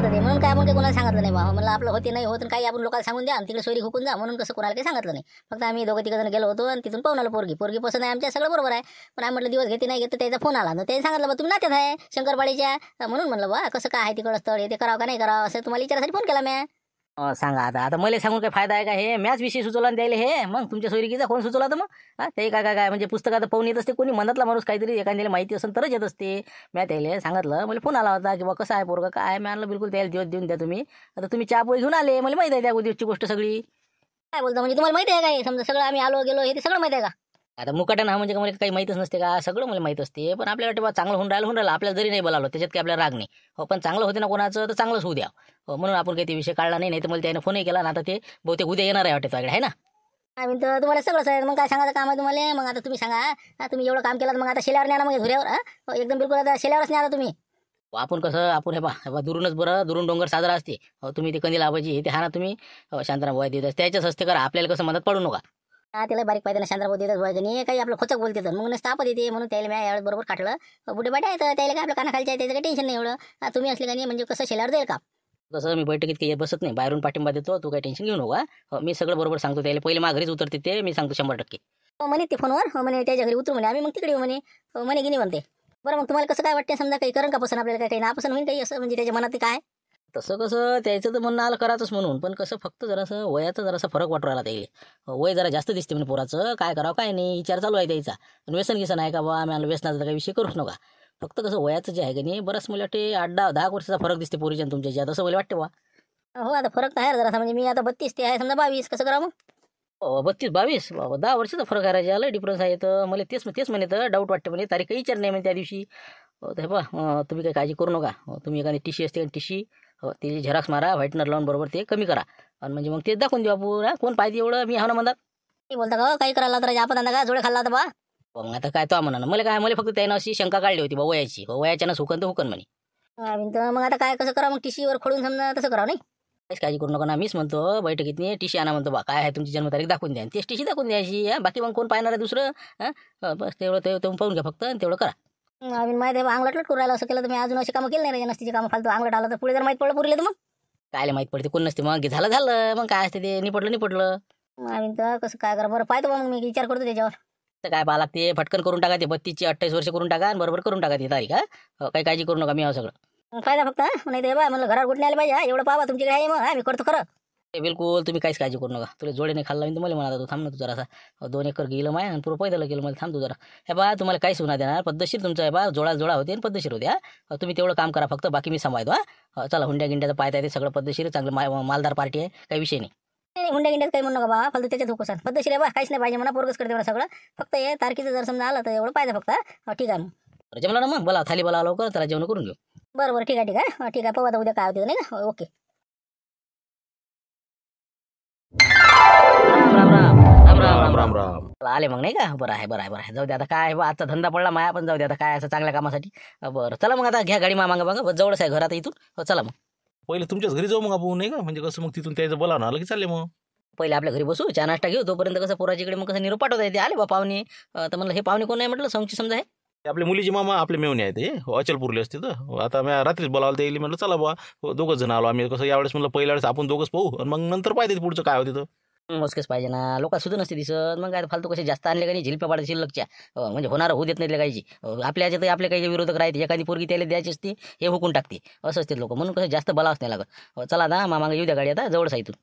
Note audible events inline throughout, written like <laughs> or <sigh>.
होतं ते म्हणून काय म्हणते कोणाला सांगितलं नाही बाबा म्हणलं आपलं होते नाही होत काही आपण लोकांना सांगून द्या आणि तिकडे सोयरी खुकून जा म्हणून कसं कोणाला काही सांगितलं नाही फक्त आम्ही दोघं जण गेलो होतो आणि तिथून पाहून आलो पोरगी पोरगी पसंत आहे आमच्या सगळं बरोबर आहे पण आम्ही म्हटलं दिवस घेते नाही घेत त्याचा फोन आला तर त्याने सांगितलं बा तुम्ही नात्यात आहे शंकरपाडीच्या म्हणून म्हणलं बा कसं काय आहे तिकडं स्थळ हे ते करावं का नाही करावं असं तुम्हाला विचारासाठी फोन केला मॅ सांगा आता आता मला सांगून काय फायदा आहे का हे मॅच विषय सुचवला द्यायला हे मग तुमच्या सोयरीकीचा कोण सुचवला तर मग ते काय काय काय म्हणजे पुस्तकात पाहून येत असते कोणी मनातला माणूस काहीतरी एखाद्याला माहिती असेल तरच येत असते मॅ त्याला सांगितलं मला फोन आला होता की बा कसं आहे पोरगा काय आणलं बिलकुल त्याला दिवस देऊन द्या तुम्ही आता तुम्ही चहा घेऊन आले मला माहिती आहे त्या दिवसची गोष्ट सगळी काय बोलता म्हणजे तुम्हाला माहिती आहे काय समजा सगळं आम्ही आलो गेलो हे सगळं माहिती आहे का आता मुकाटा ना म्हणजे मला काही माहितच नसते का सगळं मला माहित असते पण आपल्याला वाटतं बा चांगलं होऊन राहिलं होऊन राहिलं आपल्याला जरी नाही बोलावलं त्याच्यात काही आपल्याला राग नाही हो पण चांगलं होते ना कोणाचं तर चांगलंच होऊ द्या हो म्हणून आपण काही ते विषय काढला नाही नाही तर मला त्याने फोनही केला ना आता ते बहुतेक उद्या येणार आहे वाटतं आहे ना आम्ही तर तुम्हाला सगळं सांगितलं मग काय सांगायचं काम आहे तुम्हाला मग आता तुम्ही सांगा तुम्ही एवढं काम केलं मग आता शेल्यावर नाही मग धुऱ्यावर हो, एकदम बिलकुल आता शेल्यावरच नाही आला तुम्ही हो, आपण कसं आपण हे बा दुरूनच बरं दुरून डोंगर साजरा असते हो तुम्ही ते कधी लावायची ते हा ना तुम्ही शांतना भाई देत त्याच्याच हस्ते करा आपल्याला कसं मदत पडू नका त्याला बारीक पाहिजे ना शांत नाही काही आपलं खोचक बोलते तर मग ताप येते म्हणून त्याला मी यावेळेस बरोबर काटलं बुढे बाटा येतं त्याला काय आपलं कानाखालच्या त्याचं काही टेन्शन नाही एवढं तुम्ही असले का नाही म्हणजे कसं शेलार जाईल का कसं मी बैठकीत काही बसत नाही बाहेरून पाठिंबा देतो तू काही टेन्शन घेऊ नका हो, मी सगळं बरोबर सांगतो त्याला पहिले माघरीच उतरते ते मी सांगतो शंभर टक्के हो, म्हणे ते फोनवर हो म्हणे त्याच्या घरी उतरू म्हणे आम्ही मग तिकडे म्हणे हो, म्हणे की नाही म्हणते बरं मग तुम्हाला कसं काय वाटते समजा काही करण का पसंत आपल्याला काही काही नापसंत होईल काही असं म्हणजे त्याच्या मनात काय तसं कसं त्याचं तर म्हणणं आलं करायचंच म्हणून पण कसं फक्त जरासं वयाचा जरासा फरक वाटू राहिला त्याला वय जरा जास्त दिसते म्हणजे पोराचं काय करावं काय नाही विचार चालू आहे त्याचा पण व्यसन घेसन आहे का बा आम्हाला व्यसनाचा काही विषय करूच नका फक्त कसं वयाचं जे आहे का नाही बरंच मला वाटते आठ दहा दहा वर्षाचा फरक दिसते पोरीच्या तुमच्या ज्या तसं मला वाटते बा हो आता फरक तर आहे जरासा म्हणजे मी आता बत्तीस ते आहे समजा बावीस कसं करा मग बत्तीस बावीस बाबा दहा वर्षाचा फरक आहे राजा डिफरन्स आहे तर मला तेच तेच म्हणे तर डाऊट वाटते म्हणजे तारीख काही विचार नाही म्हणजे त्या दिवशी हे बा तुम्ही काही काळजी करू नका तुम्ही एखादी टी सी असते टी सी हो त्याची झेरॉक्स मारा व्हाईटनर लावून बरोबर ते कमी करा आणि म्हणजे मग ते दाखवून देऊ आपण कोण पाहिजे एवढं मी हा म्हणतात बोलता का हो, काही करायला तर आपण का जोडे खाल्ला बा मग आता काय तो म्हणा मला काय मला फक्त त्यानं अशी शंका काढली होती बा वयाची हो वयाच्यानं हुकन तर हुकन म्हणे तर मग आता काय कसं करा मग टीशीवर खोडून समजा तसं करा नाही काहीच काळजी करू नका ना मीच म्हणतो बैठकीत बैठकीतनी टीशी आणा म्हणतो बा काय आहे तुमची जन्मतारीख दाखवून द्या आणि टी टीशी दाखवून द्यायची बाकी मग कोण पाहणार आहे दुसरं बस तेवढं ते पाहून घ्या फक्त आणि तेवढं करा अजून माहिती आहे अंगलट राहिला असं केलं तर मी अजून अशी कामं केली नाही नसतीची कामं फालतो अंगलाट आलं तर पुढे जर माहीत पडलं पुरले तर मग कायले माहीत पडते कोण नसते मग झालं झालं मग काय असते ते निपटलं निपटलं आम्ही तर कसं काय करा बरं पाहतो मग मी विचार करतो त्याच्यावर तर काय पाहा लागते फटकन करून टाका ते बत्तीसची अठ्ठावीस वर्ष करून टाका आणि बरोबर करून टाका ती तारीख हा हो, काही काळजी करू नका मी सगळं फायदा फक्त नाही ते बा म्हणलं घरावर कुठे आले पाहिजे हा एवढं पाहा तुमच्याकडे आहे मग आम्ही करतो खरं बिलकुल तुम्ही काहीच काळजी करू नका तुला जोडीने खाल्ला मी तुम्हाला म्हणा तू थांब ना तू जरा दोन एकर गेलं माय आणि पुरं पैदल गेलं मला थांब तू जरा हे बा तुम्हाला काहीच होणार देणार पद्धतशीर तुमचा हे बा जोडा जोडा होते आणि पद्धतशीर होते हा तुम्ही तेवढं काम करा फक्त बाकी मी सांभाळतो हा चला हुंड्या गिंड्याचं पाहता येते सगळं पद्धतशीर चांगलं मालदार पार्टी आहे काही विषय नाही नाही हुंड्या गिंड्यात काही म्हणू नका बा फक्त त्याच्या धोकोसा पद्धतशीर आहे बा काहीच नाही पाहिजे मला पोरगस करते मला सगळं फक्त हे तारखेचं जर समजा आलं तर एवढं पाहिजे फक्त ठीक आहे मला ना मग बोला थाली बोला लवकर त्याला जेवण करून घेऊ बरोबर ठीक आहे ठीक आहे ठीक आहे पवा उद्या काय होते नाही ओके राम राम आले मग नाही का बरं आहे बरं आहे बरं आहे जाऊ दे आता काय बा आजचा धंदा पडला माया पण जाऊ दे आता काय असं चांगल्या कामासाठी बरं चला मग आता घ्या गाडी मामागा बघा जवळच आहे घरात इथून हो, चला मग पहिले तुमच्याच घरी जाऊ मग आपण नाही का म्हणजे कसं मग तिथून त्याचं बोलावं आलं की चालले मग पहिले आपल्या घरी बसू चहा नाश्ता घेऊ तोपर्यंत कसं पोराच्या मग कसं निरोप पाठवता येते आले बा पाहुणे तर म्हणलं हे पाहुणे कोण आहे म्हटलं सांगची समजा आहे आपले मुलीचे मामा आपले मेवणी आहेत हे हो, अचलपूरले असते तर हो, आता मी रात्रीच बोलावलं ते म्हटलं चला बा दोघं जण आलो आम्ही कसं यावेळेस म्हणलं पहिल्या वेळेस आपण दोघंच पाहू आणि मग नंतर पाहिजे पुढचं काय होतं तर मोजकेच पाहिजे ना लोक सुद्धा नसते दिसत मग काय फालतू कसे जास्त आणले काही झिलप्या पाडायची शिल्लकच्या म्हणजे होणार होऊ देत नाही काही आपल्या ह्याच्यात आपले काही विरोधक राहते एखादी पोरगी त्याला द्यायची असते हे हुकून टाकते असं असते लोक म्हणून कसं जास्त बला नाही लागत चला ना मामांग येऊ द्या गाडी आता जवळच आहे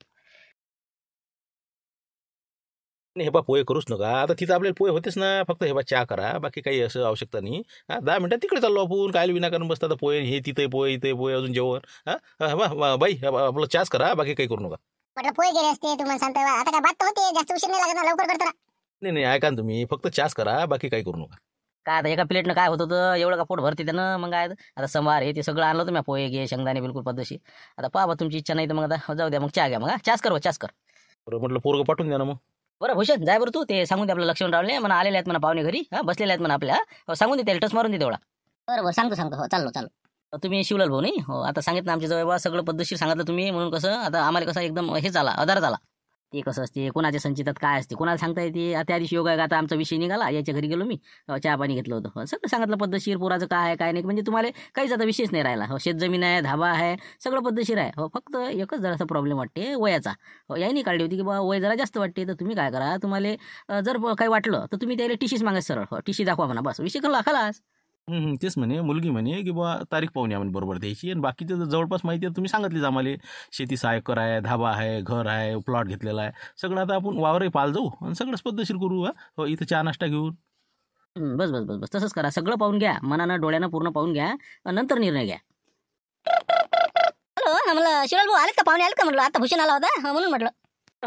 हे बा पोहे करूच नका आता तिथं आपल्याला पोहे होतेच ना फक्त हे बा चहा करा बाकी काही असं आवश्यकता नाही हा दहा मिनटात तिकडे चाललो आपण काय विनाकारण बसतात पोहे हे तिथे पोहे इथे पोहे अजून जेवण हा बाई आपलं चहाच करा बाकी काही करू नका म्हटलं पोहे गेले असते तुम्हाला सांगता आता काय बात होते जास्त उशीर नाही लागत ना लवकर करता नाही नाही ऐका तुम्ही फक्त चास करा बाकी काही करू नका काय आता एका प्लेटनं काय होत होतं एवढं का पोट भरते त्यानं मग काय आता समवार हे ते सगळं आणलं होतं मी पोहे घे शेंगदाणे बिलकुल पद्धती आता पहा बा, तुमची इच्छा नाही तर मग आता हो, जाऊ द्या मग चहा घ्या मग हा. कर कर बरं म्हटलं पोरग पाठवून द्या ना मग बरं भूषण जाय बरं तू ते सांगून दे आपलं लक्ष्मण रावले म्हणा आलेले आहेत मला पाहुणे घरी हा बसलेले आहेत मला आपल्या हो, सांगून दे त्याला टच मारून दे तेवढा बरं सांगतो सांगतो हो चाललो चाललो तुम्ही शिवलाल भाऊ नाही हो आता सांगितलं आमच्या जवळ सगळं पद्धतशीर सांगितलं तुम्ही म्हणून कसं आता आम्हाला कसं एकदम हे झाला आधार झाला ते कसं असते कोणाच्या संचितात काय असते कोणाला सांगता येते त्या दिवशी योगा आता आमचा विषय निघाला याच्या घरी गेलो मी चहा पाणी घेतलं होतं हो, सगळं सांगितलं पद्धतशीर पुराचं काय आहे काय नाही म्हणजे तुम्हाला काहीच आता विशेष नाही राहिला हो शेतजमीन आहे धाबा आहे सगळं पद्धतशीर आहे हो फक्त एकच जरासा प्रॉब्लेम वाटते वयाचा हो याही काढली होती की बाबा वय जरा जास्त वाटते तर तुम्ही काय करा तुम्हाला जर काही वाटलं तर तुम्ही त्याला टीशीच मागा सरळ हो टीशी दाखवा म्हणा बस विषय खाला खलास तेच म्हणे, मुलगी म्हणे, की "बुवा तारीख पाहून या" म्हणे बरोबर द्यायची आणि बाकीचं जवळपास माहिती आहे तुम्ही सांगितलीच आम्हाला. शेती सायकर आहे, धाबा आहे, घर आहे, प्लॉट घेतलेला आहे. सगळं आता आपण वावरही पाल जाऊ आणि सगळंच पद्धतशीर करू हो, इथं चहा नाश्ता घेऊन. बस बस बस बस तसंच करा सगळं पाहून घ्या मनानं डोळ्यानं पूर्ण पाहून घ्या नंतर निर्णय घ्या हॅलो हा म्हणलं भाऊ आलेत का पाहुणे आलेत का म्हटलं आता भूषण आला होता हा, म्हणून म्हटलं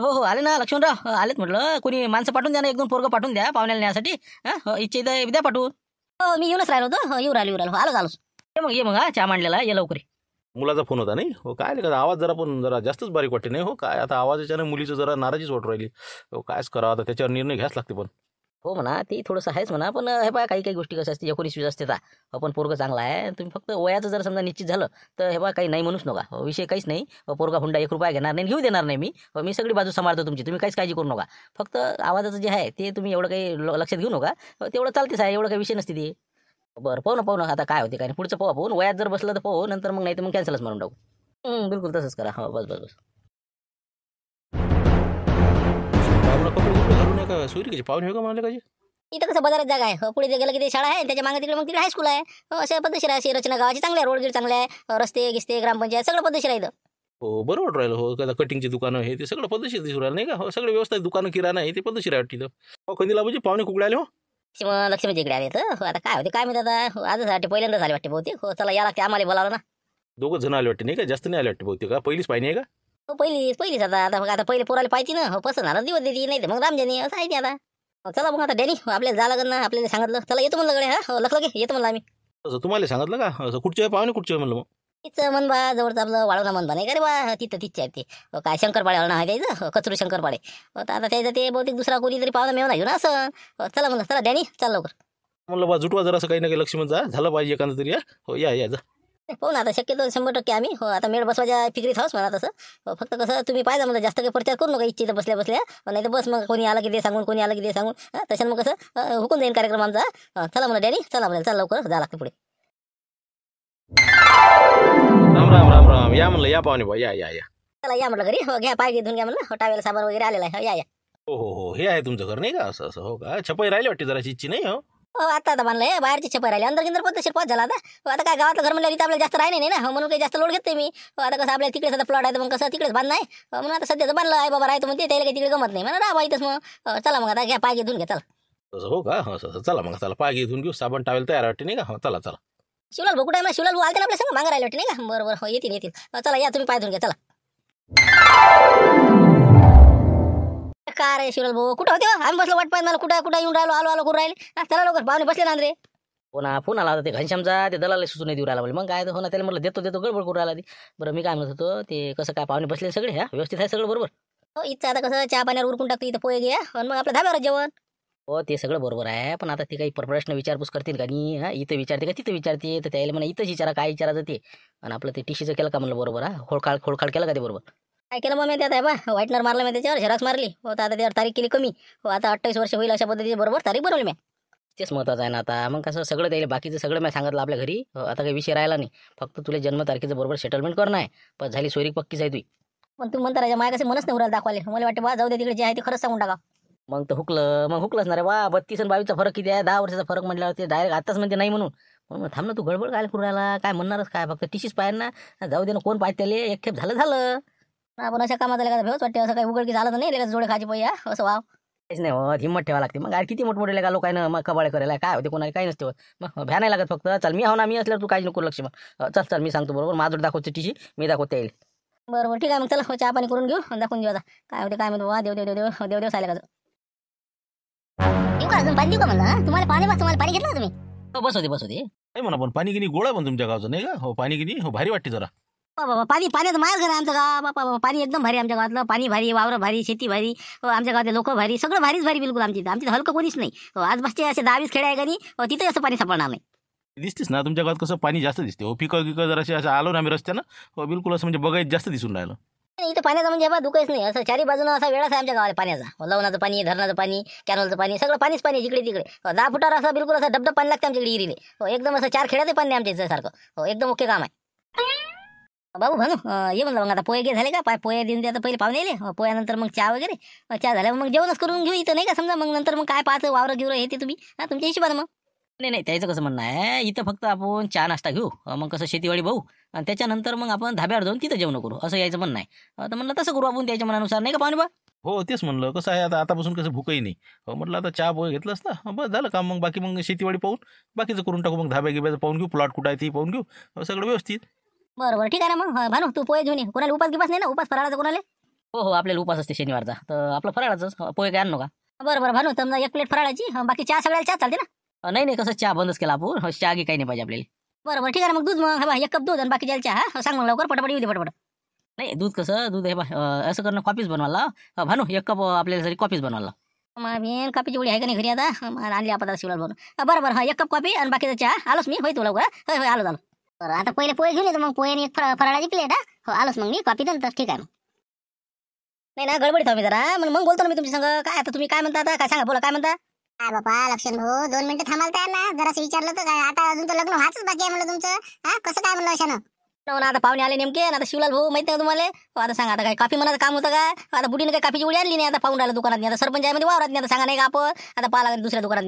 हो हो आले ना लक्ष्मणराव राव आलेत म्हटलं कोणी माणसं पाठवून द्या ना एक दोन पोरगं पाठवून द्या पाहुण्याला न्यायसाठी हा हो इच्छा इथं द्या पाठवून हो, मी येऊनच राहिलो होतो हो, येऊ राहिलो येऊ राहिलो आलोच हो, आलोच ये मग ये मग चहा मांडलेला ये लवकर मुलाचा फोन होता नाही हो काय का आवाज जरा पण जरा जास्तच बारीक वाटते नाही हो काय आता आवाजाच्या मुलीचं जरा नाराजीच वाटू राहिली हो कायच करावं आता त्याच्यावर निर्णय घ्यायच लागते पण हो म्हणा ते थोडंसं आहेच म्हणा पण हे बा काही काही गोष्टी कशा असते एकोणीस वीस असते आपण पोरगा चांगला आहे तुम्ही फक्त वयाचं जर समजा निश्चित झालं तर हे बा काही नाही म्हणूच नका विषय काहीच नाही पोरगा हुंडा एक रुपया घेणार नाही घेऊ देणार नाही मी मी सगळी बाजू सांभाळतो तुमची तुम्ही काहीच काळजी करू नका फक्त आवाजाचं जे आहे ते तुम्ही एवढं काही लक्षात घेऊ नका तेवढं चालतेच आहे एवढं काही विषय नसते ते बरं पाहू ना पाहू ना आता काय होते काय नाही पुढचं पाहू पाहून वयात जर बसलं तर पाहू नंतर मग नाही तर मग कॅन्सलच मारून टाकू बिलकुल तसंच करा हो बस बस बस का सूर्य पाहुणे का म्हणाले का इथं कसं बाजारात जागा आहे पुढे जे की शाळा आहे त्याच्या मागे तिकडे मग तिकडे हायस्कूल आहे अशा पद्धतीशीर आहे अशी रचना गावाची चांगली आहे रोडगीर चांगला आहे रस्ते गिस्ते ग्रामपंचायत सगळं पद्धतीशीर आहे इथं. हो बरोबर राहिलं हो का कटिंगची दुकान आहे ते सगळं पद्धतशीर दिसून राहिलं नाही का हो सगळं व्यवस्थित दुकानं किराणा आहे ते पद्धतशीर आहे तिथं हो कधी लाभूचे पाहुणे कुकडे आले हो शिव- लक्ष्मीच्या इकडे आले तर हो, आता काय होते काय म्हणते आता हो, आजच वाटते पहिल्यांदाच वाटते बहुतेक हो चला या लागते आम्हाला बोलावलं ना दोघं जण आले वाटते नाही का जास्त नाही आले वाटते बहुतेक का पहिलीच पाहिजे का हो पहिली पहिलीच आता आता मग आता पहिले पोराला पाहिजे ना हो पसंत आला दिवस देते नाही तर मग रामजानी असं आहे ते आता हो, चला मग आता डॅनी आपल्याला जा लागेल ना आपल्याला सांगितलं चला येतो म्हणलं गड्या हा हो, लखलं की येतो म्हणलं आम्ही असं तुम्हाला सांगितलं का असं कुठचे पाहुणे कुठचे म्हणलं मग तिचं मन बा जवळचं आपलं वाळवणा मन बा नाही का रे बा तिथं तिथच्या हो, आहे ते अहो, काय शंकरपाड्यावर ना द्यायचं कचरू शंकरपाडे हो, तर आता त्याचं ते बहुतेक दुसरा कोणी तरी पाहुणा मिळून आहे ना असं हो, चला म्हणलं चला डॅनी चल लवकर म्हणलं बा जुटवा जरा असं काही ना काही लक्ष्मण जा झालं पाहिजे एखादं तरी हो या या जा हो ना आता शक्यतो शंभर टक्के आम्ही हो आता मेड बसवायच्या फिकरीत हाऊस म्हणा तसं हो, फक्त कसं तुम्ही पाहिजे म्हणजे जास्त काही प्रचार करू नका इच्छित बसल्या बसल्या हो, नाही तर बस मग कोणी आलं की दे सांगून कोणी आलं की दे सांगून हा, मग कसं हुकून जाईल कार्यक्रम आमचा चला म्हणा डॅडी चला म्हणा चला लवकर जा लागते पुढे राम राम राम राम या म्हणलं या पाहुणे भाऊ या या या चला या म्हटलं घरी हो घ्या पाहिजे घेऊन घ्या म्हणलं हो टावेला सामान वगैरे आलेला आहे हो, या या हो, हो हो हे आहे तुमचं घर नाही का असं असं हो का छपाई राहिली वाटते जरा चिच्ची नाही हो हो, आता आता बांधलं बाहेरचे छपर आले अंदर गिंदर पद्धतशीर पोहोच झाला आता हो, आता काय गावातलं घर म्हणलं तिथं आपल्याला जास्त राहिले नाही ना हो, म्हणून काही जास्त लोड घेते मी आता कसं आपल्याला तिकडे आता प्लॉट आहे मग कसं तिकडेच बांधणार आहे म्हणून आता सध्याचं बांधलं आहे बाबा राहतो म्हणते त्याला काही तिकडे गमत नाही म्हणा राहा इथंच मग चला मग आता घ्या पाय घेऊन घ्या चला हो का हो चला मग चला पाय घेऊन घेऊ साबण टावेल तयार वाटते नाही का चला चला शिवलाल भाऊ कुठे शिवलाल आलते ना आपल्या संग मागे राहिले वाटते नाही का बरोबर हो येतील येतील चला या तुम्ही पाय घेऊन घ्या चला का रे शिवराज भाऊ कुठं होते हो? आम्ही बसलो वाट पाहिजे मला कुठं कुठं येऊन राहिलो आलो आलो कुठं राहिले त्याला चला लवकर भावने बसले ना रे हो ना फोन आला होता ते घनश्यामचा ते दलाला सुचून नाही देऊ राहिला मग काय तर हो ना त्याला म्हटलं देतो देतो गडबड करू राहिला ते बरं मी काय म्हणत होतो ते कसं काय पाहुणे बसले सगळे ह्या व्यवस्थित आहे सगळं बरोबर हो इथं आता कसं चहा पाण्यावर उरकून टाकते इथं पोहे घ्या आणि मग आपलं धाब्यावर जेवण हो ते सगळं बरोबर आहे पण आता ते काही प्रश्न विचारपूस करतील का नाही हा इथं विचारते का तिथं विचारते तर त्याला म्हणा इथंच विचारा काय विचारायचं ते आणि आपलं ते टीशीचं केलं का म्हणलं बरोबर हा खोळखाळ खोळखाळ केलं का ते बरोबर काय केलं मग मी त्यात आहे बा व्हाईटनर मारला मी त्याच्यावर झेरॉक्स मारली हो आता त्यावर तारीख केली कमी हो आता अठ्ठावीस वर्ष होईल अशा पद्धतीची बरोबर तारीख बनवली मी तेच महत्वाचं आहे ना आता मग कसं सगळं त्याला बाकीचं सगळं मी सांगितलं आपल्या घरी हो, आता काही विषय राहिला नाही फक्त तुला जन्म बरोबर सेटलमेंट करणं आहे पण झाली सोरीक पक्कीच आहे तुम्ही पण तू म्हणता राजा माझ्या कसं मनस नाही उरायला दाखवाले मला वाटतं बा जाऊ दे तिकडे जे आहे ते खरंच सांगून टाका मग तर हुकलं मग हुकलंच ना रे वा बत्तीस आणि बावीसचा फरक किती आहे दहा वर्षाचा फरक म्हटल्यावर ते डायरेक्ट आताच म्हणते नाही म्हणून म्हणून थांब ना तू गडबड काय करू राहिला काय म्हणणारच काय फक्त टीशीच पाहिजे ना जाऊ दे ना कोण पाहिजे त्याला एक खेप झालं झालं आपण अशा कामाचा का भेवच वाटते असं काही उघडकी झालं नाही जोडे खायची पैया असं वाव तेच नाही होत हिंमत ठेवा लागते मग यार किती मोठमोठे लेखा लोक ना मग कबाळे करायला काय होते कोणाला काही नसते मग भ्या नाही लागत फक्त चल मी हो ना मी असल्यावर तू काही नको लक्ष मग चल चल मी सांगतो बरोबर माझं दाखवते टीशी मी दाखवते येईल बरोबर ठीक आहे मग चला हो, चहा पाणी करून घेऊ दाखवून घेऊ आता काय होते काय म्हणतो वा देव देव देव देव देव सायला तुम्हाला पाणी बस तुम्हाला पाणी घेतलं तुम्ही हो, बस होते बस होते म्हणा पण पाणी गोळा पण तुमच्या गावचं नाही का हो पाणी गिनी हो भारी वाटते जरा बाबा पाणी पाण्यात माझ्याच घर आमचं गाव बाबा बाबा पाणी एकदम भारी आमच्या गावातलं पाणी भारी वावर भारी शेती भारी हो, आमच्या गावातले लोक भारी सगळं भारीच भारी बिलकुल आमची आमची हलकं कोणीच नाही हो, आजपासचे असे दहावीस खेळ आहे का नाही हो, तिथे असं पाणी सापडणार नाही दिसतेच ना तुमच्या गावात कसं पाणी जास्त दिसते हो पिकं पिकं जर असे असं आलो ना आम्ही रस्त्यानं बिलकुल असं म्हणजे बघायचं जास्त दिसून राहिलं नाही इथं पाण्याचा म्हणजे बाबा दुखच नाही असं चारी बाजूनं असा वेळाच आहे आमच्या गावाला पाण्याचा लवणाचं पाणी धरणाचं पाणी कॅनलचं पाणी सगळं पाणीच पाणी जिकडे तिकडे दहा फुटावर असं बिलकुल असं डबडब पाणी लागतं आमच्याकडे इरीले एकदम असं चार खेड्याचं पाणी आमच्या इथं सारखं एकदम ओके काम आहे बाबू भानू ये म्हणलं मग आता पोहे घे झाले का पाय पोहे देऊन द्या पहिले पाहुणे आले पोह्यानंतर मग चहा वगैरे चहा झाल्यावर मग जेवणच करून घेऊ इथं नाही का समजा मग नंतर मग काय पाच वावर घेऊ येते तुम्ही तुमच्या हिशोबाने मग नाही नाही त्याचं कसं म्हणणं आहे इथं फक्त आपण चहा नाश्ता घेऊ मग कसं शेतीवाडी भाऊ आणि त्याच्यानंतर मग आपण धाब्यावर जाऊन तिथं जेवण करू असं यायचं म्हणणं आहे तर म्हणलं तसं करू आपण त्याच्या मनानुसार नाही का पाहुणे बा हो तेच म्हणलं कसं आहे आता आतापासून कसं भूकही नाही म्हटलं आता चहा पोहे घेतला असता बस झालं का मग बाकी मग शेतीवाडी पाहून बाकीचं करून टाकू मग धाब्या गिब्याचं पाहून घेऊ प्लॉट कुठं आहे ती पाहून घेऊ सगळं व्यवस्थित बरं बरं ठीक आहे ना मग भानू तू पोहे घेऊन ये कोणाला उपास गिपास नाही ना उपास फराळाचा कोणाला हो हो आपल्याला उपास असते शनिवारचा तर आपला फराळाच पोहे काय आणू का बरं बरं भानू तर एक प्लेट फराळाची बाकी चहा सगळ्याला चहा चालते ना नाही नाही कसं चहा बंदच केला आपण चहा घे काही नाही पाहिजे आपल्याला बरं बरं ठीक आहे मग दूध मग हा एक कप दूध आणि बाकी जायला चहा सांग मग लवकर पटापट येऊ दे पटापट नाही दूध कसं दूध हे असं करणं कॉपीच बनवायला भानू एक कप आपल्यासाठी कॉपीच बनवायला मग मी कॉफीची आहे का नाही घरी आता आणली आपण शिवला बनवून बरं बरं हा एक कप कॉपी आणि बाकीचा चहा आलोच मी होईल तू लवकर होय होय आलो आलो बरं आता पहिले पोहे घेऊन येतो मग पोहे एक फराळा जिंकले ना हो आलोच मग मी कॉपी तर ठीक आहे मग नाही ना गडबडीत आहो जरा मग मग बोलतो ना मी तुमच्या संग काय आता तुम्ही काय म्हणता आता काय सांगा बोला काय म्हणता काय बापा लक्षण भाऊ हो. दोन मिनिटं थांबाल तयार ना जरा विचारलं तर काय आता अजून तर लग्न व्हाच बाकी आहे म्हणलं तुमचं हा कसं काय म्हणलं अशानं हो ना आता पाहुणे आले नेमके आता शिवलाल भाऊ माहिती आहे तुम्हाला हो, आता सांगा आता काय कॉफी म्हणा काम होतं का आता बुडीने काय कॉफीची उडी आणली नाही आता पाहून आलं दुकानात नाही आता सरपंच आहे मध्ये वावरात नाही आता सांगा नाही का आपण आता पाहा लागेल दुसऱ्या दुकानात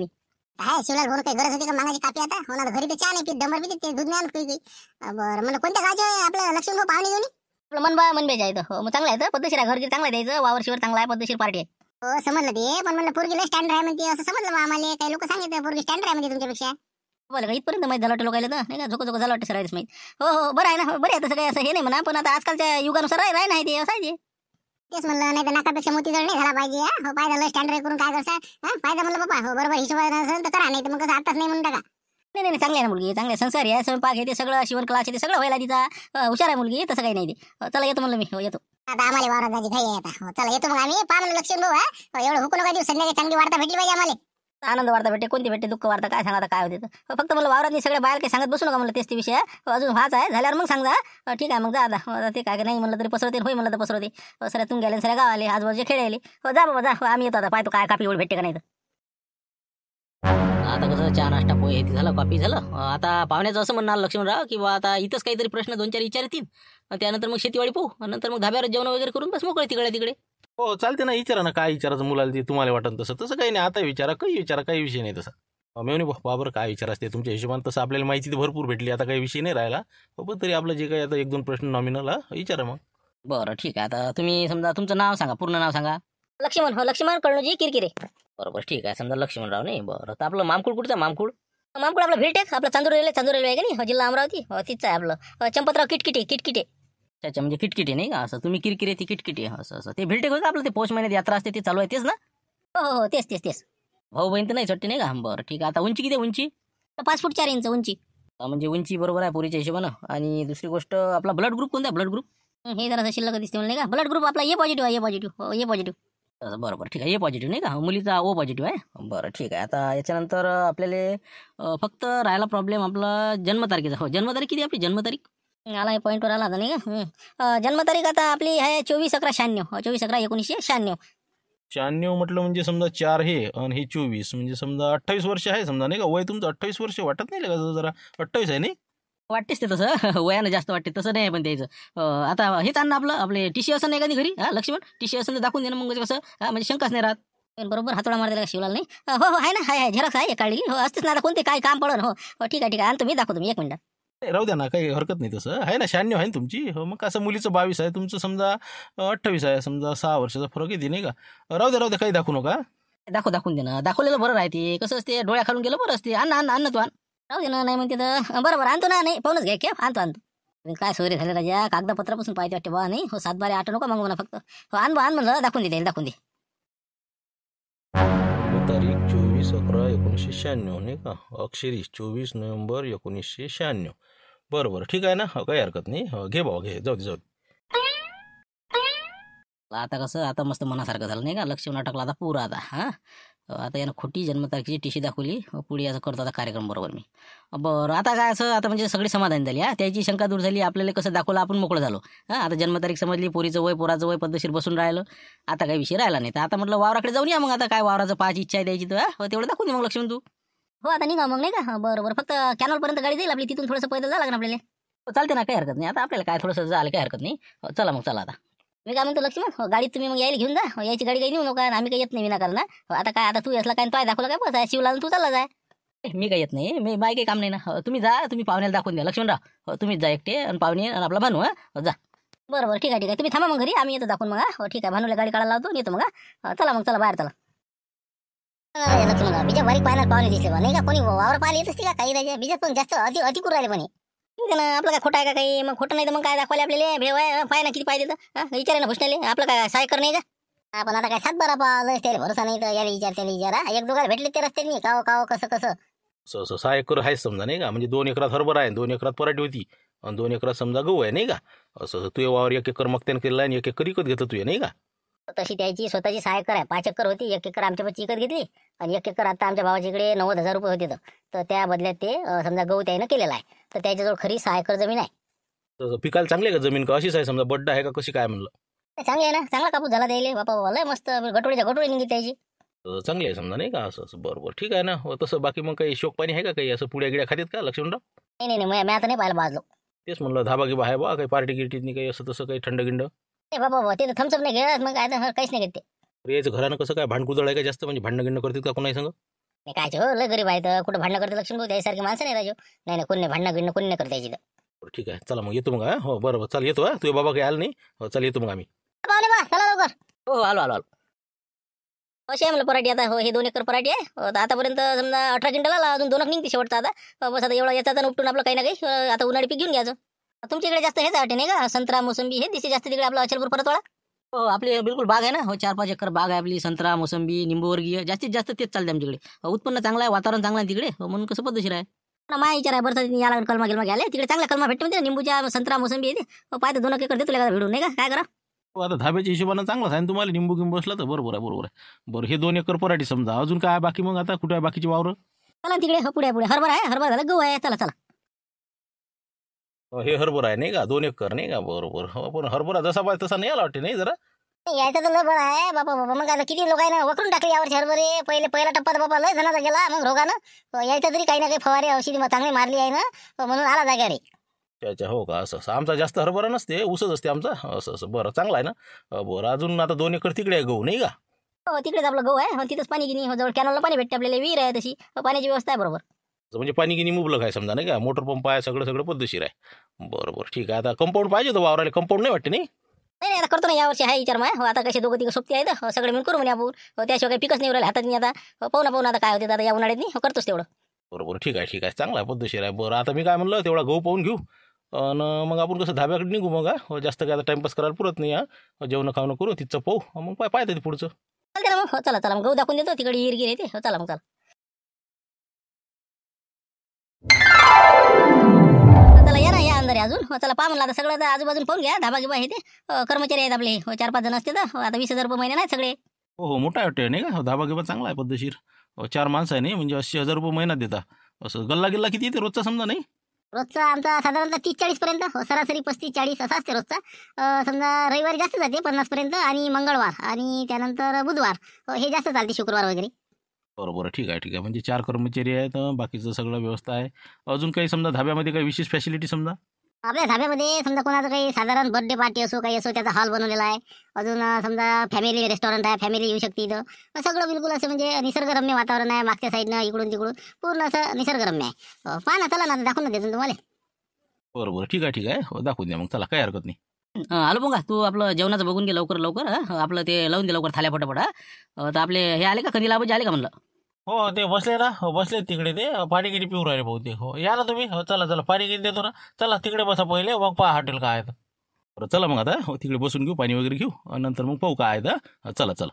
हाय शिवलाल भाऊ काही गरज होती का मागाची कापी आता होणार घरी तर चहा नाही पीत डमर पिते ते दूध नाही आणत बरं म्हणलं कोणत्या गावचे आपलं लक्ष्मी भाऊ पाहणी घेऊन आपलं मन बा मन बेजा तो हो मग चांगला आहे पद्धतशीर घर चांगलं चांगला द्यायचं वावर शिवर चांगला आहे पद्धतशीर पार्टी आहे हो समजलं ते पण म्हणलं लय स्टँड आहे म्हणते असं समजलं आम्हाला काही लोक सांगितलं पूर्वी स्टँड आहे म्हणजे तुमच्यापेक्षा बोल का इथपर्यंत माहिती झालं वाटतं लोकायला तर नाही का झोको झोको झालं वाटतं सरायच माहिती हो हो बरं आहे ना बरं आहे तसं काही असं हे नाही म्हणा पण आता आजकालच्या युगानुसार आहे राय नाही ते असायचे तेच म्हणलं नाही तर नाकापेक्षा मोती जळ नाही झाला पाहिजे हा? हो पाहिजे स्टँडर्ड करून काय करसा हा फायदा म्हणलं बाबा हो बरोबर हिशोब असेल तर करा नाही तर मग कसं आताच नाही म्हणून टाका नाही नाही चांगली आहे ना मुलगी चांगली आहे. आहे स्वयंपाक येते सगळं शिवण क्लास ते सगळं व्हायला तिचा हुशार आहे मुलगी तसं काही नाही ते चला येतो म्हणलं मी हो येतो आता आम्हाला वारा जायची घाई आहे आता हो, चला येतो मग आम्ही पहा लक्ष भाऊ हो, एवढं हुकू नका दिवस संध्याकाळी चांगली वार्ता भेटली पाहिजे आम्हाला आनंद वार्ता भेटते कोणती भेटते दुःख वार्ता काय सांगा काय होते हो, फक्त मला वावरात सगळे बाहेर काही सांगत बसू नका म्हणलं तेच ते विषय हो, अजून व्हाच आहे झाल्यावर मग सांगा ठीक आहे मग जा हो, आता ते काय नाही म्हणलं तरी पसरवते होय म्हणलं तर पसरवते सर तुम्ही गेले सगळ्या गावाले आजूबाजूचे खेळ हो जा बाबा जा आम्ही येतो आता पाहतो काय कापी एवढं भेटते का नाही आता कसं चहा नाश्ता पोय हे झालं कॉपी झालं आता पाहण्याचं असं म्हणणार लक्ष्मणराव की बा आता इथंच काहीतरी प्रश्न दोन चार विचारतील त्यानंतर मग शेतीवाडी पोहू नंतर मग धाब्यावर जेवण वगैरे करून बस मोकळे तिकडे तिकडे हो चालते ना विचारा ना काय विचारायचं मुलाला ते तुम्हाला वाटत तसं तसं काही नाही आता विचारा काही विचारा काही विषय नाही तसा मेवनी बाबर काय विचार असते तुमच्या हिशोबाने तसं आपल्याला माहिती भरपूर भेटली आता काही विषय नाही राहिला बाबा हो, तरी आपलं जे काही आता एक दोन प्रश्न नॉमिनल विचारा मग बरं ठीक आहे आता तुम्ही समजा तुमचं नाव सांगा पूर्ण नाव सांगा लक्ष्मण हो लक्ष्मण कळणूजी किरकिरे बरोबर ठीक आहे समजा लक्ष्मणराव नाही बरं तर आपलं मामकुळ कुठचं मामकुळ मामकुळ आपलं भेटेक आपलं चांदूर रेल्वे चांदूर रेल्वे आहे का नाही हो, जिल्हा अमरावती हो, तिचं आहे आपलं चंपतराव किटकिटे किटकिटे त्याच्या म्हणजे किटकिटी नाही का असं तुम्ही किरकिरे ती किटकिटी असं असं ते भेटे का आपलं ते पोच महिन्यात यात्रा असते ते चालू आहे तेच ना हो हो, हो तेच तेच तेच भाऊ बहीण तर नाही सट्टी नाही का बरं ठीक आहे आता उंची किती उंची पाच फूट चार इंच उंची म्हणजे उंची बरोबर आहे पुरीच्या हिशोबानं आणि दुसरी गोष्ट आपला ब्लड ग्रुप कोणता ब्लड ग्रुप हे जरा शिल्लक दिसते म्हणजे का ब्लड ग्रुप आपला ए पॉझिटिव्ह आहे ए पॉझिटिव्ह ए पॉझिटिव्ह बरोबर ठीक आहे ए पॉझिटिव्ह नाही का मुलीचा ओ पॉझिटिव्ह आहे बरं ठीक आहे आता याच्यानंतर आपल्याला फक्त राहायला प्रॉब्लेम आपला जन्मतारखेचा हो जन्मतारीख किती आपली जन्मतारीख आला पॉईंटवर आला आता नाही का जन्मतारीख आता आपली आहे चोवीस अकरा शहाण्णव चोवीस अकरा एकोणीसशे शहाण्णव शहाण्णव म्हटलं म्हणजे समजा चार हे आणि हे चोवीस म्हणजे समजा अठ्ठावीस वर्ष आहे समजा नाही का वय तुमचं अठ्ठावीस वर्ष वाटत नाही का जरा अठ्ठावीस आहे नाही वाटतेच ते तसं <laughs> वयानं जास्त वाटते तसं नाही पण त्याचं आता हे आणणं आपलं आपले टी सी असं नाही का घरी हा लक्ष्मण टी सी असं दाखवून देणं मग कसं म्हणजे शंकाच नाही राहत बरोबर हातोडा मार का शिवलाल नाही हो हो आहे ना हाय झेरॉक्स आहे काढली हो असतेच ना आता कोणते काय काम पडन हो. हो ठीक आहे ठीक आहे आणि तुम्ही दाखवतो मी एक मिनिटात राहू द्या ना काही हरकत नाही तसं आहे ना शहाण्णव आहे ना तुमची हो मग कसं मुलीचं बावीस आहे तुमचं समजा अठ्ठावीस आहे समजा सहा वर्षाचा फरक येते नाही का राहू द्या राहू द्या काही दाखवू नका दाखव दाखवून दे ना दाखवलेलं बरं राहते कसं असते डोळ्या खालून गेलं बरं असते अन्न आण आण तू आण राहू दे ना नाही म्हणते तर बरोबर आणतो ना नाही पाहूनच घ्या क्या आणतो आणतो काय सोयरे झाले राजा कागदपत्रापासून पाहिजे वाटते बा नाही हो सात बारे आठ नका मागू फक्त हो आण बा आण म्हणलं दाखवून दे दाखवून दे तारीख चोवीस अकरा एकोणीसशे शहाण्णव नाही का अक्षरी चोवीस नोव्हेंबर एकोणीसशे शहाण्णव बरं बरं ठीक आहे ना हो काही हरकत नाही हो घे भाऊ घे जाऊ दे जाऊ आता कसं आता मस्त मनासारखं झालं नाही का लक्ष्मण नाटकला आता पूर आता हा हो, आता यानं खोटी जन्मतारखेची टी शी दाखवली हो, पुढे असं करतो आता कार्यक्रम बरोबर मी बरं आता काय असं आता म्हणजे सगळी समाधान झाली हा त्याची शंका दूर झाली आपल्याला कसं दाखवलं आपण मोकळं झालो हा आता जन्मतारीख समजली पोरीचं वय पोराचं वय पद्धतशीर बसून राहिलं आता काही विषय राहिला नाही तर आता म्हटलं वावराकडे जाऊन या मग आता काय वावराचं पाच इच्छा आहे द्यायची तर हो, तेवढं दाखवून मग लक्ष्मण तू हो आता निघा मग नाही का बरोबर फक्त कॅनॉल पर्यंत गाडी जाईल आपली तिथून थोडंसं पैदल जायला लागणार आपल्याला हो, चालते ना काही हरकत नाही आता आपल्याला काय थोडंसं जायला काही हरकत नाही हो, चला मग चला आता मी काय म्हणतो लक्ष्मण हो गाडी तुम्ही मग यायला घेऊन जा हो, यायची गाडी काही नेऊ नका आम्ही काही येत नाही विना आता काय आता तू असला काय पाय दाखवला काय बस शिवला तू चालला जाय मी काही येत नाही मी माय काही काम नाही ना तुम्ही जा तुम्ही पाहुण्याला दाखवून द्या लक्ष्मण हो तुम्हीच जा एकटे आणि पाहुणे आणि आपला भानू जा बरोबर ठीक आहे ठीक आहे तुम्ही थांबा मग घरी आम्ही येतो दाखवून मग हो ठीक आहे भानूला गाडी काढायला लावतो येतो मग चला मग चला बाहेर चला याला तुम्हाला बीजा बारीक पाहणार पाहुणे दिसले बा नाही का कोणी वावर पाहिले येत का काही राहिले बीजात पण जास्त अति अतिकूर राहिले पण आपलं काय खोटं आहे का काही मग खोटं नाही तर मग काय दाखवले आपल्याला भेव आहे पाय किती पाहिजे तर विचारे ना भूषणाले काय सहाय कर नाही का पण आता काय सात बरा पाहिजे त्याला भरोसा नाही तर याला विचार त्याला विचारा एक दोघाला भेटले ते रस्त्याने काव काव कसं कसं सो सो सहा एकर आहे समजा नाही का म्हणजे दोन एकरात हरभरा आहे दोन एकरात पराठी होती आणि दोन एकरात समजा गऊ आहे नाही का असं तू वावर एक एकर मग त्याने केला आणि एक एकर विकत घेतलं तुझे नाही का तशी त्याची स्वतःची सहा एकर आहे पाच एकर होती एक एकर आमच्या इकत घेतली आणि एक एकर आता आमच्या भावाच्या इकडे नव्वद हजार रुपये होते तर त्या बदल्यात ते समजा गहू त्यानं केलेला आहे तर त्याच्याजवळ खरी सहा एकर जमीन आहे पिकाला चांगली का जमीन का अशीच आहे समजा बड्ड आहे का कशी काय म्हणलं चांगली आहे ना चांगला कापूस झाला द्यायला बापा बाबा मस्त गटोळीच्या गटोळी निघली त्याची चांगली आहे समजा नाही का असं असं बरोबर ठीक आहे ना तसं बाकी मग काही शोक पाणी आहे का काही असं पुढे गिड्या खात्यात का लक्ष नाही नाही मी आता नाही पाहायला बाजलो तेच म्हणलं धाबा गिबा आहे बा काही पार्टी गिरटीत नाही काही असं तसं काही थंड गिंड ए बाबा ते थम्सअप नाही घेत मग काय तर काहीच नाही घेत ते घरानं कसं काय भांडकुदळ आहे का जास्त म्हणजे भांडण गिंड करतील का कोणाही सांग नाही काय हो लय गरीब आहे तर कुठं भांडण करते लक्षण भाऊ सारखी माणसं नाही राजू नाही नाही कोणी नाही भांडण कोणी नाही करता यायची ठीक आहे चला मग येतो मग हो बरोबर चल येतो हा बाबा काही आलं नाही हो चल येतो मग आम्ही बा चला लवकर हो आलो आलो आलो अशी आहे म्हणलं पराठी आता हो हे दोन एकर पराठी आहे हो, तर आतापर्यंत समजा अठरा किंटल आला अजून दोनक निघते शेवटचा आता बाबा हो, बस आता एवढा याचा उठून उपटून आपलं काही ना काही हो, आता उन्हाळी पीक घेऊन घ्यायचं तुमच्याकडे जास्त हेच वाटे नाही का संत्रा मोसंबी हे दिसे जास्त तिकडे आपला अचलपूर परतवाडा हो आपली बिलकुल बाग आहे ना हो चार पाच एकर बाग आहे आपली संत्रा मोसंबी निंबूवर्गीय जास्तीत जास्त तेच चालते आमच्याकडे हो, उत्पन्न चांगलं आहे वातावरण चांगलं आहे तिकडे हो, म्हणून कसं पद्धतशीर आहे ना माझा विचार आहे बरं याला कलमा गिलमा घ्यायला तिकडे चांगला कलमा भेटतो म्हणजे निंबूच्या संत्रा मोसंबी येते हो, पाय दोन एकर देतो तुला भेटून नाही का काय करा हो, आता धाब्याच्या हिशोबानं चांगलाच आहे तुम्हाला लिंबू किंबू असला तर बरोबर आहे बरोबर आहे बरं हे दोन एकर पराठी समजा अजून काय बाकी मग आता कुठे आहे बाकीची वावर चला तिकडे पुढे पुढे हरभरा आहे हरभरा झाला गहू आहे चला चला हो, हे हरभरा आहे नाही का दोन एकर नाही का बरोबर हो, पण हरभरा जसा पाहिजे तसा नाही आला वाटते नाही जरा यायचं तर बरं आहे बाबा बाबा मग आता किती ना वकरून टाकले यावर हरभरे पहिले पहिला टप्पा बाबा लय जणाचा गेला मग रोगानं हो, यायचं तरी काही ना काही फवारे औषधी मग चांगली मारली आहे ना म्हणून आला जागा रे अच्छा हो का असं असं आमचा जास्त हरभरा नसते उसच असते आमचा असं असं बरं चांगला आहे ना बरं अजून आता दोन एकर तिकडे आहे गहू नाही का हो तिकडेच आपलं गहू आहे तिथंच पाणी गिनी जवळ कॅनलला पाणी भेटते आपल्याला विहीर आहे तशी पाण्याची व्यवस्था आहे बरोबर म्हणजे पाणी गिनी मुबलक आहे समजा नाही का मोटर पंप आहे सगळं सगळं पद्धतशीर आहे बरं बरं ठीक आहे आता कंपाऊंड पाहिजे होतं वावराला कंपाऊंड नाही वाटते नाही नाही आता करतो ना यावर्षी आहे विचार माय हो आता कसे दोघं तिघं आहे आहेत हो, सगळे मिळून करू म्हणे आपण हो, त्याशिवाय काही पिकच नाही उरले हातात नाही आता हो, पाहुणा पाहुणा आता काय होते आता या उन्हाळ्यात नाही करतोच तेवढं बरोबर ठीक आहे ठीक आहे चांगला आहे पद्धतशीर आहे बरं आता मी काय म्हणलं तेवढा गहू पाहून घेऊ आणि मग आपण कसं धाब्याकडे निघू मग हो जास्त काय आता टाईमपास करायला पुरत नाही हा जेवण खावणं करू तिथचं पाहू मग पाय पुढचं चालते ना मग चला चला मग गहू दाखवून देतो तिकडे गिर येते ते चला मग चला अंदर आहे अजून हो, चला पाहून आता सगळं आता आजूबाजून पाहून घ्या धाबा गिबा हे ते कर्मचारी आहेत आपले हो, चार पाच जण असते तर हो, आता वीस हजार रुपये महिना नाही सगळे हो हो मोठा हॉटेल नाही का धाबा गिबा चांगला आहे पद्धतशीर चार माणसं आहे नाही म्हणजे अशी हजार रुपये महिना देता असं गल्ला गिल्ला किती येते रोजचा समजा नाही रोजचा आमचा साधारणतः तीस चाळीस पर्यंत सरासरी पस्तीस चाळीस असा असते रोजचा समजा रविवारी जास्त जाते पन्नास पर्यंत आणि मंगळवार आणि त्यानंतर बुधवार हे जास्त चालते शुक्रवार वगैरे बरोबर ठीक आहे ठीक आहे म्हणजे चार कर्मचारी आहेत बाकीचं सगळं व्यवस्था आहे अजून काही समजा धाब्यामध्ये काही विशेष फॅसिलिटी समजा आपल्या धाब्यामध्ये समजा कोणाचं काही साधारण बर्थडे पार्टी असो काही असो त्याचा हॉल बनवलेला आहे अजून समजा फॅमिली रेस्टॉरंट आहे फॅमिली येऊ शकते इथं सगळं बिलकुल असं म्हणजे निसर्गरम्य वातावरण आहे मागच्या साईडनं इकडून तिकडून पूर्ण असं निसर्गरम्य आहे पाहा ना चला ना दाखवून देतो तुम्हाला बरोबर ठीक आहे ठीक आहे हो, दाखवून द्या मग चला काही हरकत नाही आलो मग तू आपलं जेवणाचं बघून घे लवकर लवकर आपलं ते लावून दे लवकर थाल्या फटाफट तर आपले हे आले का कधी लाभ आले का म्हणलं हो ते बसले ना हो बसले तिकडे ते पाणी गिरी पिऊ राहिले ते हो या ना तुम्ही हो चला चला पाणी गिरी देतो ना चला तिकडे बसा पहिले मग पहा हॉटेल काय आहे बरं चला मग आता हो तिकडे बसून घेऊ पाणी वगैरे घेऊ नंतर मग पाहू काय आहे चला चला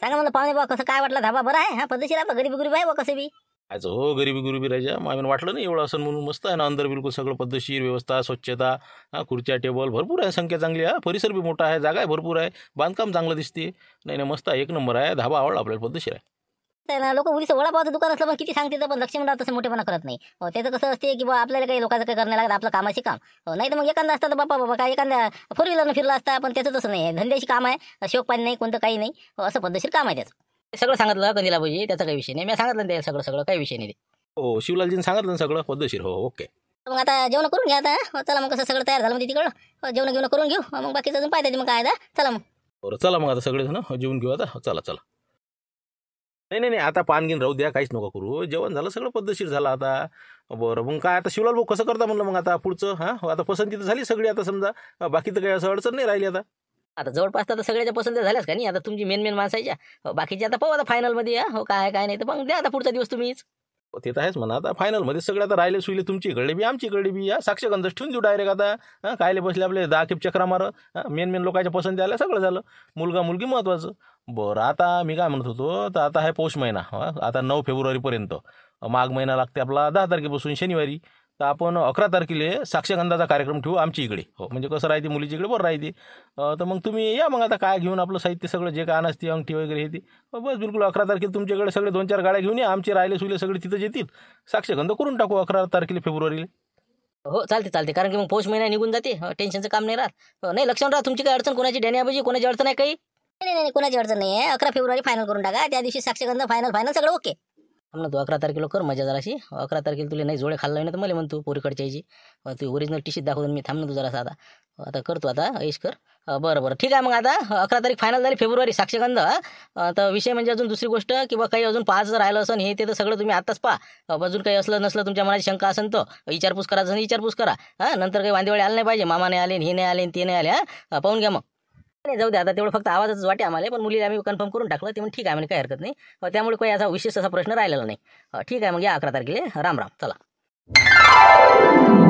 सांगा म्हणलं पाहुणे बा कसं काय वाटलं धाबा बरं आहे हा पद्धतशीर आहे गरीब गरीब आहे बा कसं बी आज हो गरिबी गुरुबी राजा मग आम्ही वाटलं नाही एवढं असं म्हणून मस्त आहे ना अंदर बिलकुल सगळं पद्धतशीर व्यवस्था स्वच्छता हां खुर्च्या टेबल भरपूर आहे संख्या चांगली आहे परिसर बी मोठा आहे जागा आहे भरपूर आहे बांधकाम चांगलं दिसते नाही नाही मस्त आहे एक नंबर आहे धाबा आवडला आपल्याला पद्धतशीर आहे लोक मुलीचं वडापावचं दुकान असलं पण किती सांगते पण लक्ष्मीला तसं मोठेपणा करत नाही हो त्याचं कसं असते की बाबा आपल्याला काही लोकांचं काही करायला लागत आपलं कामाशी काम नाही तर मग एखादा असता तर बापा बाबा काय एखाद्या फोर व्हीलरनं फिरला असता पण त्याचं तसं नाही धंद्याशी काम आहे शोक पाणी नाही कोणतं काही नाही असं पद्धतशीर काम आहे त्याचं सगळं सांगितलं कधीला पाहिजे त्याचा काही विषय नाही मी सांगितलं ना ते सगळं सगळं काही विषय नाही ओ हो शिवलालजीने सांगितलं ना सगळं पद्धतशीर हो, हो ओके मग आता जेवण करून घ्या आता हो, चला मग कसं सगळं तयार झालं मग तिकडं हो, जेवण घेऊन करून घेऊ मग बाकीचं अजून पाहता मग काय चला मग बरं चला मग आता सगळेजण जेवून घेऊ आता चला चला नाही नाही नाही आता घेऊन राहू द्या काहीच नका करू जेवण झालं सगळं पद्धतशीर झालं आता बरं मग काय आता शिवलाल भाऊ कसं करता म्हणलं मग आता पुढचं हा आता पसंती तर झाली सगळी आता समजा बाकी तर काही असं अडचण नाही राहिली आता आता जवळपास आता सगळ्याच्या पसंत झाल्याच का नाही आता तुमची मेन मेन माणसायच्या बाकीचे आता पाहू आता फायनलमध्ये हो काय काय नाही तर मग द्या आता पुढचा दिवस तुम्हीच हो, ते तर आहेच म्हणा आता फायनलमध्ये सगळं आता राहिले सुईले तुमची इकडले बी आमची इकडे बी या साक्षगंध ठेवून देऊ डायरेक्ट आता कायले बसले आपले दहा किप चक्रा मार मेन मेन लोकांच्या पसंती आल्या सगळं झालं मुलगा मुलगी महत्त्वाचं बरं आता मी काय म्हणत होतो तर आता आहे पौष महिना आता नऊ फेब्रुवारीपर्यंत माघ महिना लागते आपला दहा तारखेपासून शनिवारी तर आपण अकरा तारखेला साक्षगंधाचा कार्यक्रम ठेवू आमच्या इकडे हो म्हणजे कसं राहते मुलीची इकडे बरं राहते तर मग तुम्ही या मग आता काय घेऊन आपलं साहित्य सगळं जे काय असते अंगठी वगैरे हे ते बस बिलकुल अकरा तारखेला तुमच्याकडे सगळे दोन चार गाड्या घेऊन या आमचे राहिले सुले सगळे तिथं येतील साक्षगंध करून टाकू अकरा तारखेला फेब्रुवारीला हो चालते चालते कारण की मग पौष महिना निघून जाते टेन्शनचं काम नाही राहत नाही लक्षात राहा तुमची काय अडचण कोणाची डेण्याबाजी कोणाची अडचण आहे काही नाही नाही कोणाची अडचण नाही आहे अकरा फेब्रुवारी फायनल करून टाका त्या दिवशी साक्षगंध फायनल फायनल सगळं ओके म्हणलं तू अकरा तारखेला कर मजा जराशी अकरा तारखेला तुला नाही जोडे खाल्ला नाही तर मला म्हणतो पोरीकडच्या याची तू ओरिजिनल टी शीत दाखवून मी थांबणं तू जरासा आता आता करतो आता ऐश कर बरं बरं ठीक आहे मग आता अकरा तारीख फायनल झाली फेब्रुवारी साक्षगंध तर विषय म्हणजे अजून दुसरी गोष्ट किंवा काही अजून जर राहिलं असं हे ते तर सगळं तुम्ही आताच पा अजून काही असलं नसलं तुमच्या मनाची शंका असेल तर विचारपूस करायचं विचारपूस करा हां नंतर काही वांदेवाळी आलं नाही पाहिजे मामा नाही आले हे नाही आले ते नाही आले हां पाहून घ्या मग नाही जाऊ द्या आता तेवढं फक्त आवाजच वाटे आम्हाला पण मुलीला आम्ही कन्फर्म करून टाकलं ते ठीक आहे म्हणजे काही हरकत नाही त्यामुळे काही असा विशेष असा प्रश्न राहिलेला नाही ठीक आहे मग या अकरा तारखेला राम राम चला